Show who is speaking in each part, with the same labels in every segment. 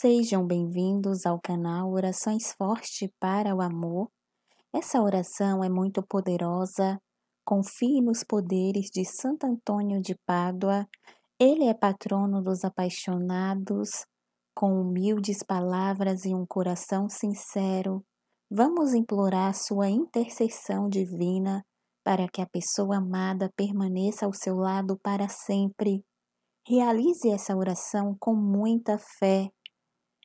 Speaker 1: Sejam bem-vindos ao canal Orações Forte para o Amor. Essa oração é muito poderosa. Confie nos poderes de Santo Antônio de Pádua. Ele é patrono dos apaixonados. Com humildes palavras e um coração sincero, vamos implorar sua intercessão divina para que a pessoa amada permaneça ao seu lado para sempre. Realize essa oração com muita fé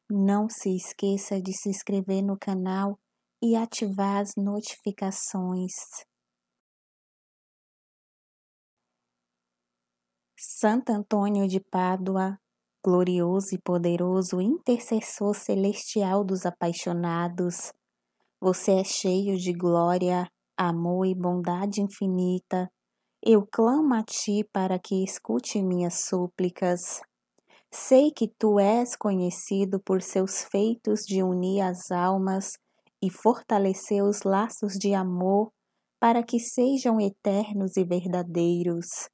Speaker 1: não se esqueça de se inscrever no canal e ativar as notificações. Santo Antônio de Pádua, glorioso e poderoso intercessor celestial dos apaixonados, você é cheio de glória, amor e bondade infinita. Eu clamo a ti para que escute minhas súplicas. Sei que tu és conhecido por seus feitos de unir as almas e fortalecer os laços de amor para que sejam eternos e verdadeiros.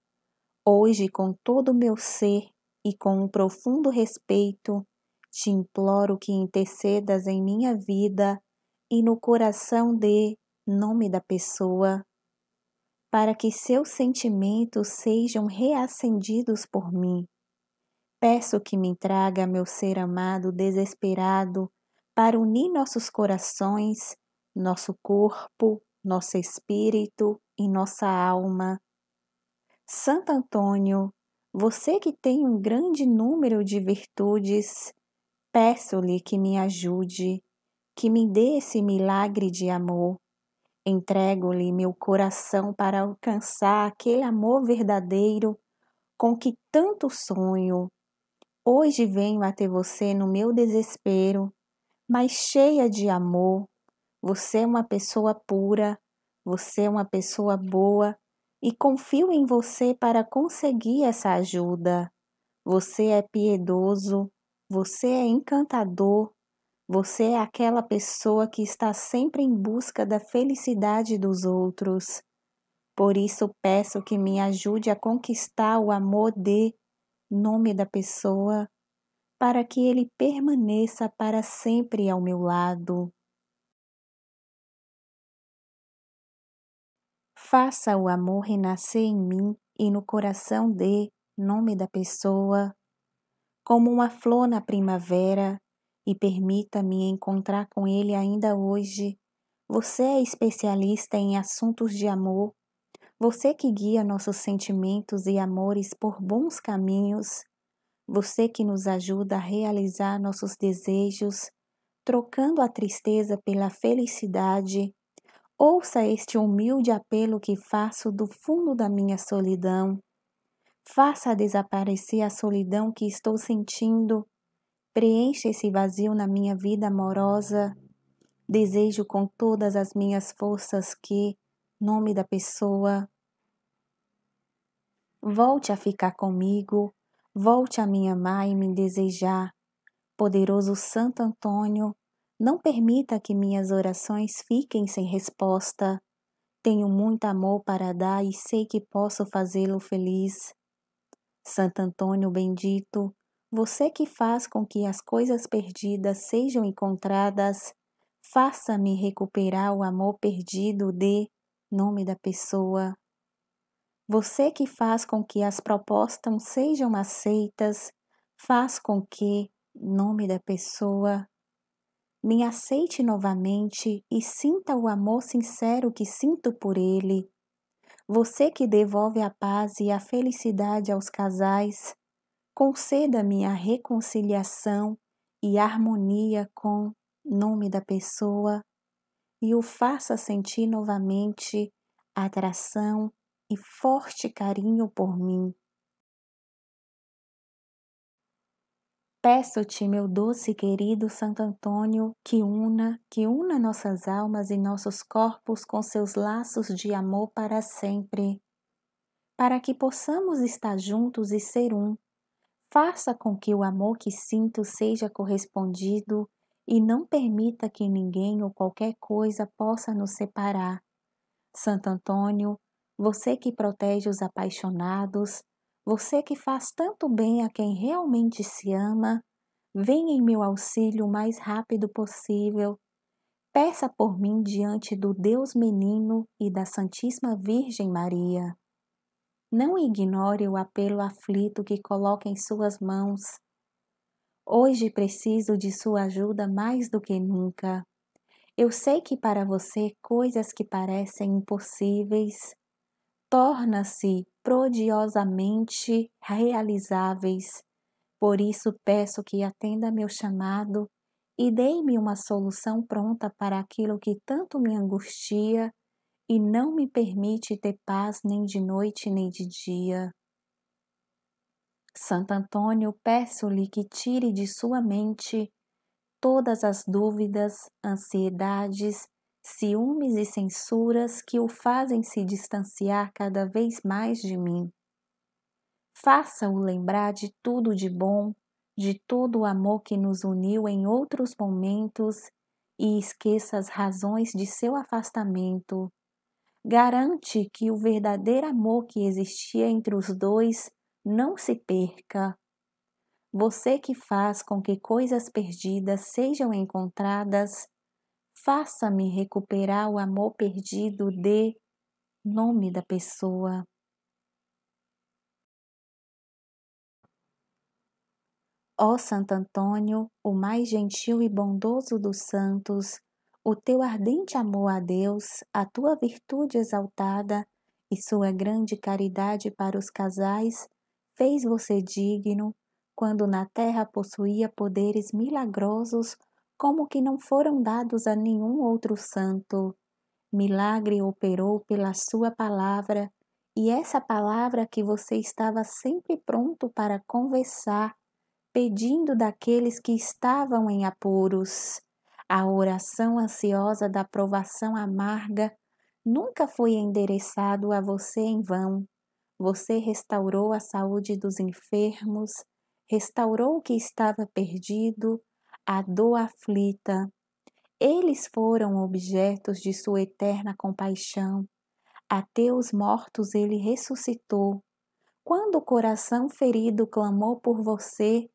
Speaker 1: Hoje, com todo o meu ser e com um profundo respeito, te imploro que intercedas em minha vida e no coração de nome da pessoa, para que seus sentimentos sejam reacendidos por mim Peço que me traga, meu ser amado desesperado, para unir nossos corações, nosso corpo, nosso espírito e nossa alma. Santo Antônio, você que tem um grande número de virtudes, peço-lhe que me ajude, que me dê esse milagre de amor. Entrego-lhe meu coração para alcançar aquele amor verdadeiro com que tanto sonho Hoje venho até você no meu desespero, mas cheia de amor. Você é uma pessoa pura, você é uma pessoa boa e confio em você para conseguir essa ajuda. Você é piedoso, você é encantador, você é aquela pessoa que está sempre em busca da felicidade dos outros. Por isso peço que me ajude a conquistar o amor de nome da pessoa, para que ele permaneça para sempre ao meu lado. Faça o amor renascer em mim e no coração de nome da pessoa, como uma flor na primavera, e permita-me encontrar com ele ainda hoje. Você é especialista em assuntos de amor você que guia nossos sentimentos e amores por bons caminhos, você que nos ajuda a realizar nossos desejos, trocando a tristeza pela felicidade, ouça este humilde apelo que faço do fundo da minha solidão. Faça desaparecer a solidão que estou sentindo. Preencha esse vazio na minha vida amorosa. Desejo com todas as minhas forças que, nome da pessoa, Volte a ficar comigo, volte a me amar e me desejar. Poderoso Santo Antônio, não permita que minhas orações fiquem sem resposta. Tenho muito amor para dar e sei que posso fazê-lo feliz. Santo Antônio bendito, você que faz com que as coisas perdidas sejam encontradas, faça-me recuperar o amor perdido de nome da pessoa. Você que faz com que as propostas sejam aceitas, faz com que, nome da pessoa, me aceite novamente e sinta o amor sincero que sinto por ele. Você que devolve a paz e a felicidade aos casais, conceda-me a reconciliação e harmonia com nome da pessoa e o faça sentir novamente atração e forte carinho por mim. Peço-te, meu doce e querido Santo Antônio, que una, que una nossas almas e nossos corpos com seus laços de amor para sempre, para que possamos estar juntos e ser um. Faça com que o amor que sinto seja correspondido e não permita que ninguém ou qualquer coisa possa nos separar. Santo Antônio, você que protege os apaixonados, você que faz tanto bem a quem realmente se ama, venha em meu auxílio o mais rápido possível. Peça por mim diante do Deus Menino e da Santíssima Virgem Maria. Não ignore o apelo aflito que coloca em suas mãos. Hoje preciso de sua ajuda mais do que nunca. Eu sei que para você coisas que parecem impossíveis torna-se prodigiosamente realizáveis. Por isso peço que atenda meu chamado e dê me uma solução pronta para aquilo que tanto me angustia e não me permite ter paz nem de noite nem de dia. Santo Antônio, peço-lhe que tire de sua mente todas as dúvidas, ansiedades ciúmes e censuras que o fazem se distanciar cada vez mais de mim. Faça-o lembrar de tudo de bom, de todo o amor que nos uniu em outros momentos e esqueça as razões de seu afastamento. Garante que o verdadeiro amor que existia entre os dois não se perca. Você que faz com que coisas perdidas sejam encontradas Faça-me recuperar o amor perdido de nome da pessoa. Ó Santo Antônio, o mais gentil e bondoso dos santos, o teu ardente amor a Deus, a tua virtude exaltada e sua grande caridade para os casais, fez você digno, quando na terra possuía poderes milagrosos como que não foram dados a nenhum outro santo. Milagre operou pela sua palavra, e essa palavra que você estava sempre pronto para conversar, pedindo daqueles que estavam em apuros. A oração ansiosa da provação amarga nunca foi endereçado a você em vão. Você restaurou a saúde dos enfermos, restaurou o que estava perdido, a dor aflita. Eles foram objetos de sua eterna compaixão. Até os mortos ele ressuscitou. Quando o coração ferido clamou por você,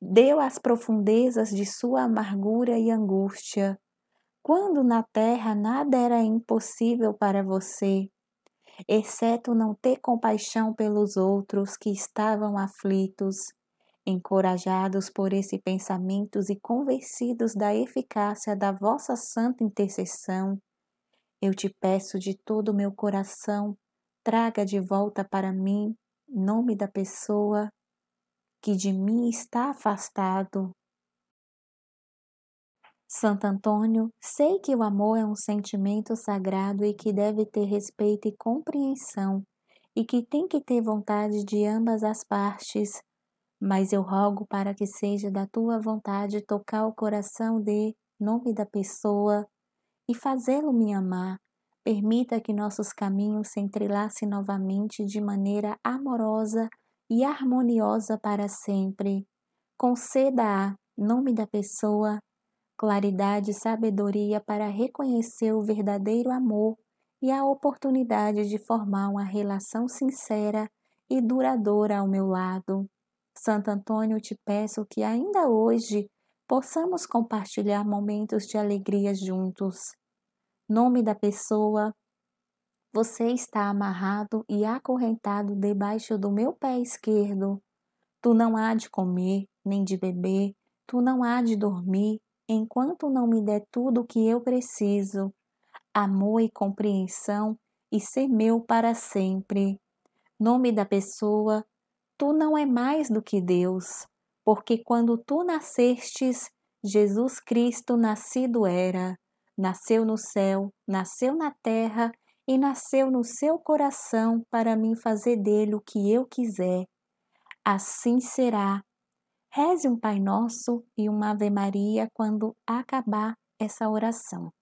Speaker 1: deu às profundezas de sua amargura e angústia. Quando na terra nada era impossível para você, exceto não ter compaixão pelos outros que estavam aflitos encorajados por esses pensamentos e convencidos da eficácia da vossa santa intercessão, eu te peço de todo o meu coração, traga de volta para mim nome da pessoa que de mim está afastado. Santo Antônio, sei que o amor é um sentimento sagrado e que deve ter respeito e compreensão, e que tem que ter vontade de ambas as partes mas eu rogo para que seja da tua vontade tocar o coração de nome da pessoa e fazê-lo me amar. Permita que nossos caminhos se entrelacem novamente de maneira amorosa e harmoniosa para sempre. Conceda a nome da pessoa claridade e sabedoria para reconhecer o verdadeiro amor e a oportunidade de formar uma relação sincera e duradoura ao meu lado. Santo Antônio, te peço que ainda hoje possamos compartilhar momentos de alegria juntos. Nome da pessoa, você está amarrado e acorrentado debaixo do meu pé esquerdo. Tu não há de comer, nem de beber, tu não há de dormir, enquanto não me der tudo o que eu preciso. Amor e compreensão, e ser meu para sempre. Nome da pessoa, tu não é mais do que Deus, porque quando tu nascestes, Jesus Cristo nascido era, nasceu no céu, nasceu na terra e nasceu no seu coração para mim fazer dele o que eu quiser. Assim será. Reze um Pai Nosso e uma Ave Maria quando acabar essa oração.